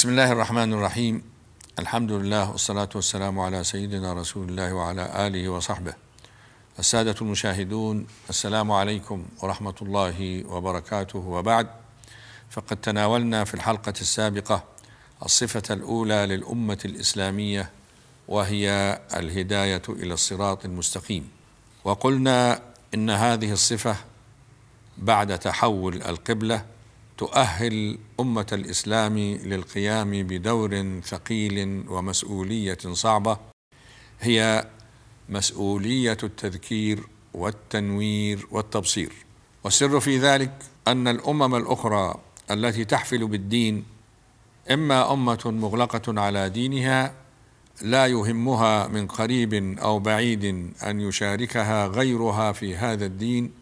بسم الله الرحمن الرحيم الحمد لله والصلاة والسلام على سيدنا رسول الله وعلى آله وصحبه السادة المشاهدون السلام عليكم ورحمة الله وبركاته وبعد فقد تناولنا في الحلقة السابقة الصفة الأولى للأمة الإسلامية وهي الهداية إلى الصراط المستقيم وقلنا إن هذه الصفة بعد تحول القبله تؤهل امه الاسلام للقيام بدور ثقيل ومسؤوليه صعبه هي مسؤوليه التذكير والتنوير والتبصير والسر في ذلك ان الامم الاخرى التي تحفل بالدين اما امه مغلقه على دينها لا يهمها من قريب او بعيد ان يشاركها غيرها في هذا الدين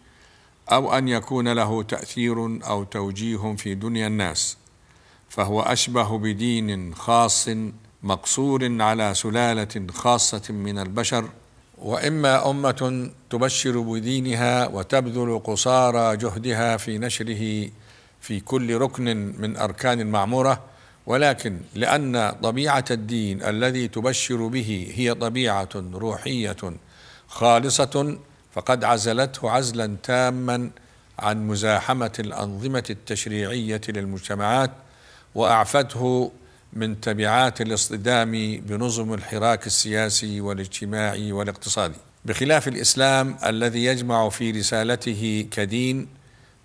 أو أن يكون له تأثير أو توجيه في دنيا الناس فهو أشبه بدين خاص مقصور على سلالة خاصة من البشر واما امه تبشر بدينها وتبذل قصارى جهدها في نشره في كل ركن من اركان المعموره ولكن لان طبيعه الدين الذي تبشر به هي طبيعه روحيه خالصه فقد عزلته عزلا تاما عن مزاحمه الانظمه التشريعيه للمجتمعات واعفته من تبعات الاصطدام بنظم الحراك السياسي والاجتماعي والاقتصادي بخلاف الاسلام الذي يجمع في رسالته كدين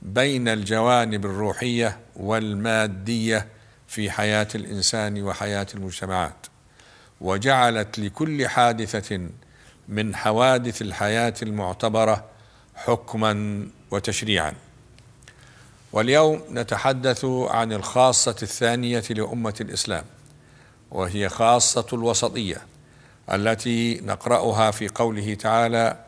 بين الجوانب الروحيه والماديه في حياه الانسان وحياه المجتمعات وجعلت لكل حادثه من حوادث الحياة المعتبرة حكما وتشريعا واليوم نتحدث عن الخاصة الثانية لأمة الإسلام وهي خاصة الوسطية التي نقرأها في قوله تعالى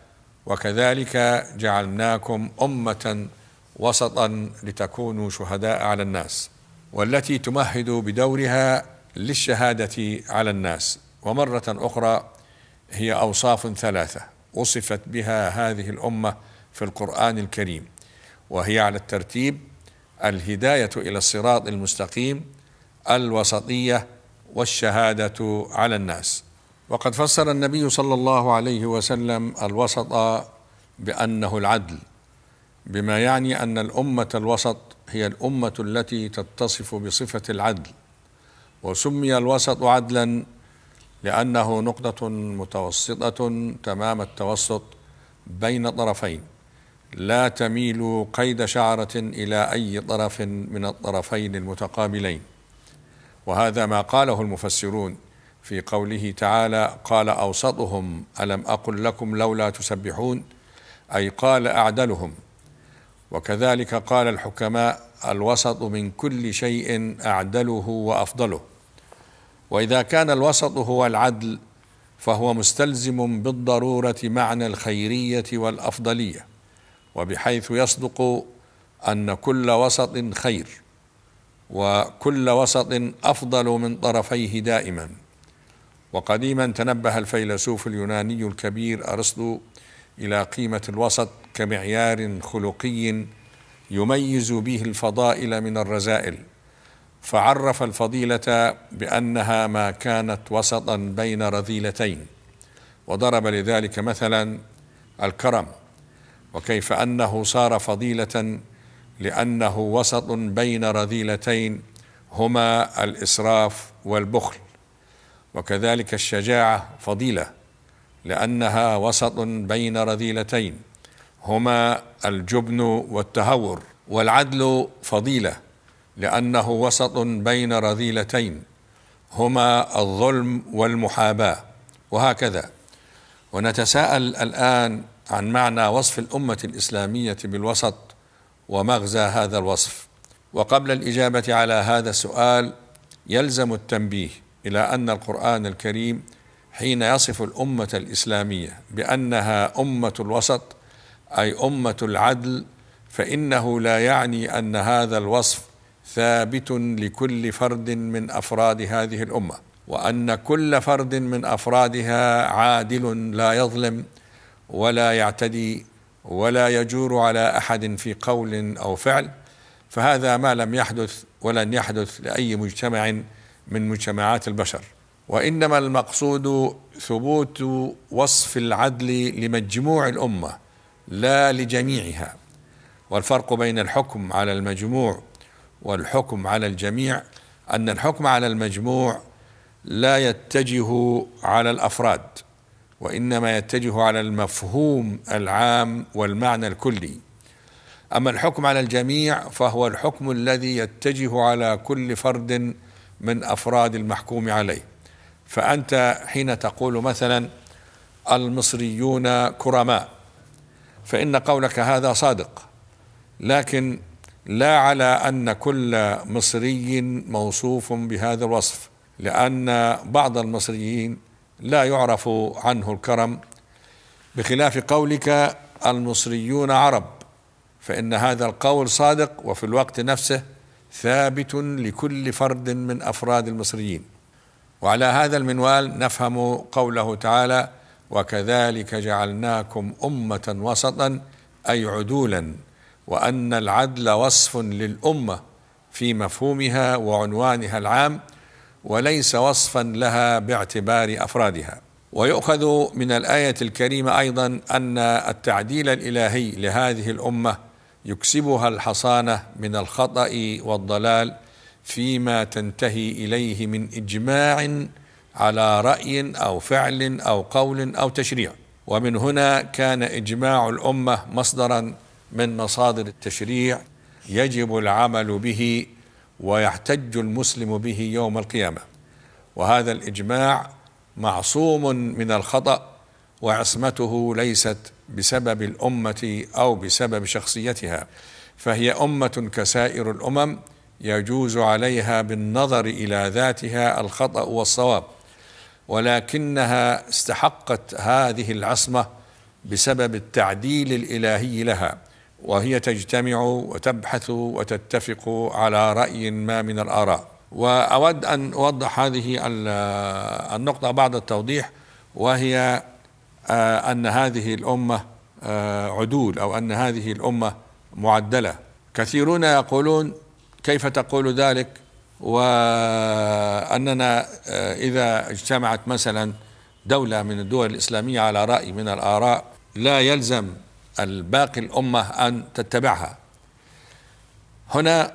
وكذلك جعلناكم أمة وسطا لتكونوا شهداء على الناس والتي تمهد بدورها للشهادة على الناس ومرة أخرى هي اوصاف ثلاثه وصفت بها هذه الامه في القران الكريم وهي على الترتيب الهدايه الى الصراط المستقيم الوسطيه والشهاده على الناس وقد فسر النبي صلى الله عليه وسلم الوسط بانه العدل بما يعني ان الامه الوسط هي الامه التي تتصف بصفه العدل وسمي الوسط عدلا لأنه نقطة متوسطة تمام التوسط بين طرفين لا تميل قيد شعرة إلى أي طرف من الطرفين المتقابلين وهذا ما قاله المفسرون في قوله تعالى قال أوسطهم ألم أقل لكم لولا تسبحون أي قال أعدلهم وكذلك قال الحكماء الوسط من كل شيء أعدله وأفضله واذا كان الوسط هو العدل فهو مستلزم بالضروره معنى الخيريه والافضليه وبحيث يصدق ان كل وسط خير وكل وسط افضل من طرفيه دائما وقديما تنبه الفيلسوف اليوناني الكبير ارسطو الى قيمه الوسط كمعيار خلقي يميز به الفضائل من الرذائل فعرف الفضيلة بأنها ما كانت وسطا بين رذيلتين وضرب لذلك مثلا الكرم وكيف أنه صار فضيلة لأنه وسط بين رذيلتين هما الإسراف والبخل وكذلك الشجاعة فضيلة لأنها وسط بين رذيلتين هما الجبن والتهور والعدل فضيله لانه وسط بين رذيلتين هما الظلم والمحاباه وهكذا ونتساءل الان عن معنى وصف الامه الاسلاميه بالوسط ومغزى هذا الوصف وقبل الاجابه على هذا السؤال يلزم التنبيه الى ان القران الكريم حين يصف الامه الاسلاميه بانها امه الوسط اي امه العدل فانه لا يعني ان هذا الوصف ثابت لكل فرد من افراد هذه الامه وان كل فرد من افرادها عادل لا يظلم ولا يعتدي ولا يجور على احد في قول او فعل فهذا ما لم يحدث ولن يحدث لاي مجتمع من مجتمعات البشر وانما المقصود ثبوت وصف العدل لمجموع الامه لا لجميعها والفرق بين الحكم على المجموع والحكم على الجميع أن الحكم على المجموع لا يتجه على الأفراد وإنما يتجه على المفهوم العام والمعنى الكلي أما الحكم على الجميع فهو الحكم الذي يتجه على كل فرد من أفراد المحكوم عليه فأنت حين تقول مثلا المصريون كرماء فإن قولك هذا صادق لكن لا على ان كل مصري موصوف بهذا الوصف لان بعض المصريين لا يعرف عنه الكرم بخلاف قولك المصريون عرب فان هذا القول صادق وفي الوقت نفسه ثابت لكل فرد من افراد المصريين وعلى هذا المنوال نفهم قوله تعالى وكذلك جعلناكم امه وسطا اي عدولا وان العدل وصف للامه في مفهومها وعنوانها العام وليس وصفا لها باعتبار افرادها ويؤخذ من الايه الكريمه ايضا ان التعديل الالهي لهذه الامه يكسبها الحصانه من الخطا والضلال فيما تنتهي اليه من اجماع على راي او فعل او قول او تشريع ومن هنا كان اجماع الامه مصدرا من مصادر التشريع يجب العمل به ويحتج المسلم به يوم القيامه وهذا الاجماع معصوم من الخطا وعصمته ليست بسبب الامه او بسبب شخصيتها فهي امه كسائر الامم يجوز عليها بالنظر الى ذاتها الخطا والصواب ولكنها استحقت هذه العصمه بسبب التعديل الالهي لها وهي تجتمع وتبحث وتتفق على راي ما من الاراء واود ان اوضح هذه النقطه بعد التوضيح وهي آه، ان هذه الامه آه، عدول او ان هذه الامه معدله كثيرون يقولون كيف تقول ذلك واننا آه، اذا اجتمعت مثلا دوله من الدول الاسلاميه على راي من الاراء لا يلزم الباقي الأمة أن تتبعها هنا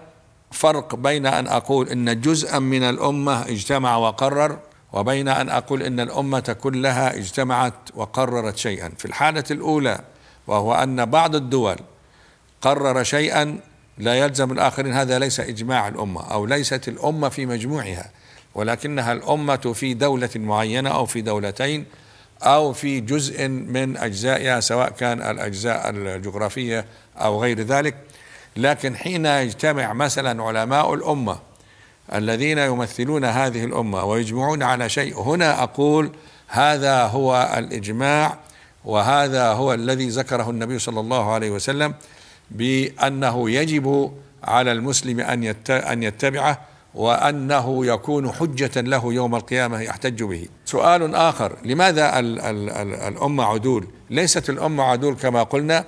فرق بين أن أقول إن جزءا من الأمة اجتمع وقرر وبين أن أقول إن الأمة كلها اجتمعت وقررت شيئا في الحالة الأولى وهو أن بعض الدول قرر شيئا لا يلزم الآخرين هذا ليس إجماع الأمة أو ليست الأمة في مجموعها ولكنها الأمة في دولة معينة أو في دولتين أو في جزء من أجزائها سواء كان الأجزاء الجغرافية أو غير ذلك لكن حين يجتمع مثلا علماء الأمة الذين يمثلون هذه الأمة ويجمعون على شيء هنا أقول هذا هو الإجماع وهذا هو الذي ذكره النبي صلى الله عليه وسلم بأنه يجب على المسلم أن أن يتبعه وأنه يكون حجة له يوم القيامة يحتج به سؤال آخر لماذا الـ الـ الـ الأمة عدول ليست الأمة عدول كما قلنا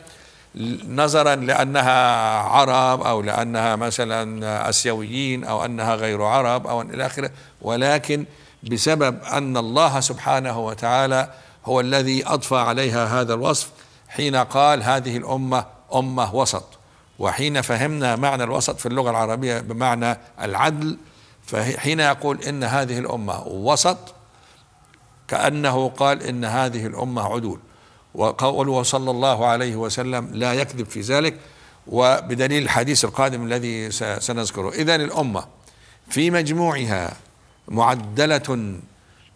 نظرا لأنها عرب أو لأنها مثلا أسيويين أو أنها غير عرب أو إلى آخره ولكن بسبب أن الله سبحانه وتعالى هو الذي أضفى عليها هذا الوصف حين قال هذه الأمة أمة وسط وحين فهمنا معنى الوسط في اللغة العربية بمعنى العدل فحين يقول إن هذه الأمة وسط كأنه قال إن هذه الأمة عدول وقوله صلى الله عليه وسلم لا يكذب في ذلك وبدليل الحديث القادم الذي سنذكره إذا الأمة في مجموعها معدلة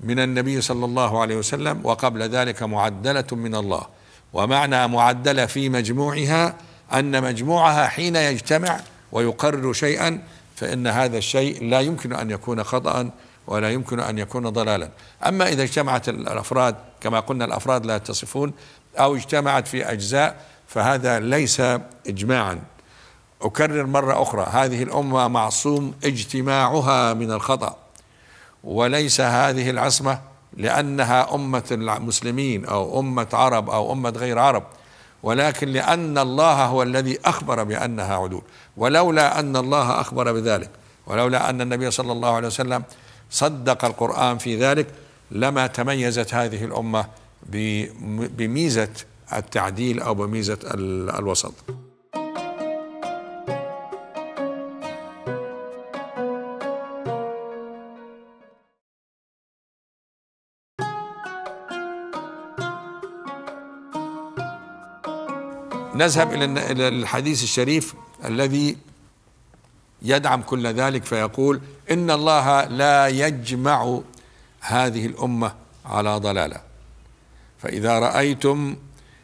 من النبي صلى الله عليه وسلم وقبل ذلك معدلة من الله ومعنى معدلة في مجموعها أن مجموعها حين يجتمع ويقرر شيئا فإن هذا الشيء لا يمكن أن يكون خطأ ولا يمكن أن يكون ضلالا أما إذا اجتمعت الأفراد كما قلنا الأفراد لا يتصفون أو اجتمعت في أجزاء فهذا ليس إجماعا أكرر مرة أخرى هذه الأمة معصوم اجتماعها من الخطأ وليس هذه العصمة لأنها أمة المسلمين أو أمة عرب أو أمة غير عرب ولكن لأن الله هو الذي أخبر بأنها عدول ولولا أن الله أخبر بذلك ولولا أن النبي صلى الله عليه وسلم صدق القرآن في ذلك لما تميزت هذه الأمة بميزة التعديل أو بميزة الوسط نذهب إلى الحديث الشريف الذي يدعم كل ذلك فيقول إن الله لا يجمع هذه الأمة على ضلالة فإذا رأيتم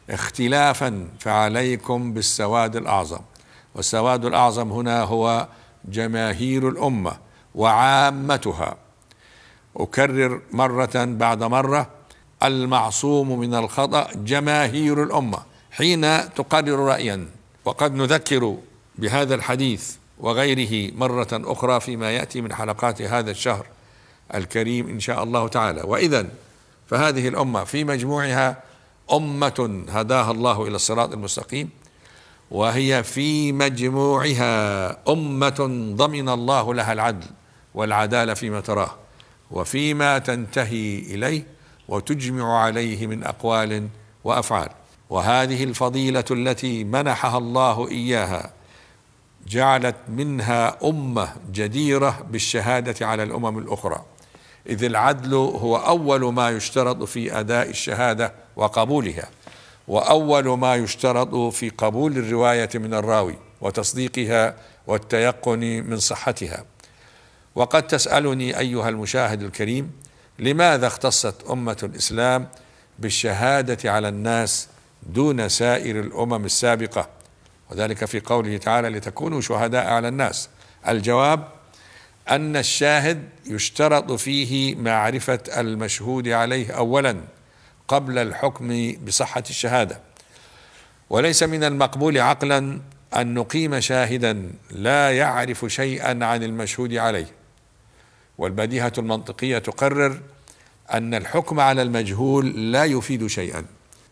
اختلافا فعليكم بالسواد الأعظم والسواد الأعظم هنا هو جماهير الأمة وعامتها أكرر مرة بعد مرة المعصوم من الخطأ جماهير الأمة حين تقرر رأيا وقد نذكر بهذا الحديث وغيره مرة أخرى فيما يأتي من حلقات هذا الشهر الكريم إن شاء الله تعالى وإذا فهذه الأمة في مجموعها أمة هداها الله إلى الصراط المستقيم وهي في مجموعها أمة ضمن الله لها العدل والعدالة فيما تراه وفيما تنتهي إليه وتجمع عليه من أقوال وأفعال وهذه الفضيله التي منحها الله اياها جعلت منها امه جديره بالشهاده على الامم الاخرى اذ العدل هو اول ما يشترط في اداء الشهاده وقبولها واول ما يشترط في قبول الروايه من الراوي وتصديقها والتيقن من صحتها وقد تسالني ايها المشاهد الكريم لماذا اختصت امه الاسلام بالشهاده على الناس دون سائر الامم السابقه وذلك في قوله تعالى لتكونوا شهداء على الناس الجواب ان الشاهد يشترط فيه معرفه المشهود عليه اولا قبل الحكم بصحه الشهاده وليس من المقبول عقلا ان نقيم شاهدا لا يعرف شيئا عن المشهود عليه والبديهه المنطقيه تقرر ان الحكم على المجهول لا يفيد شيئا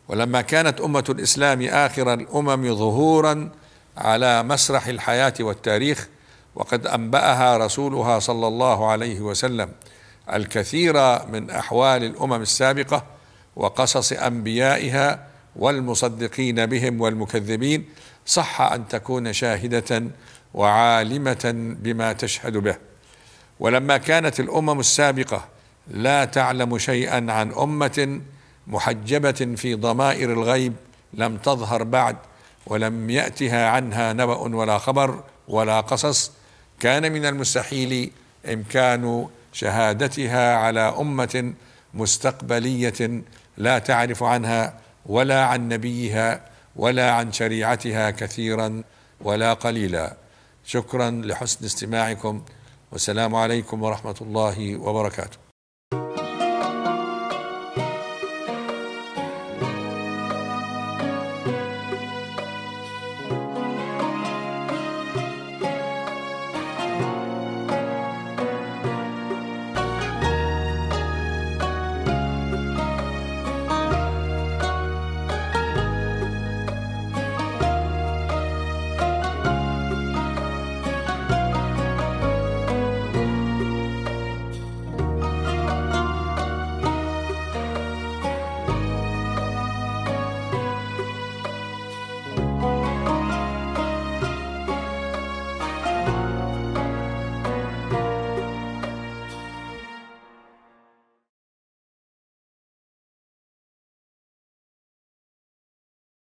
ولما كانت أمة الإسلام آخر الأمم ظهورا على مسرح الحياة والتاريخ وقد أنبأها رسولها صلى الله عليه وسلم الكثير من أحوال الأمم السابقة وقصص أنبيائها والمصدقين بهم والمكذبين صح أن تكون شاهدة وعالمة بما تشهد به ولما كانت الأمم السابقة لا تعلم شيئا عن أمة محجبة في ضمائر الغيب لم تظهر بعد ولم يأتها عنها نبأ ولا خبر ولا قصص كان من المستحيل إمكان شهادتها على أمة مستقبلية لا تعرف عنها ولا عن نبيها ولا عن شريعتها كثيرا ولا قليلا شكرا لحسن استماعكم والسلام عليكم ورحمه الله وبركاته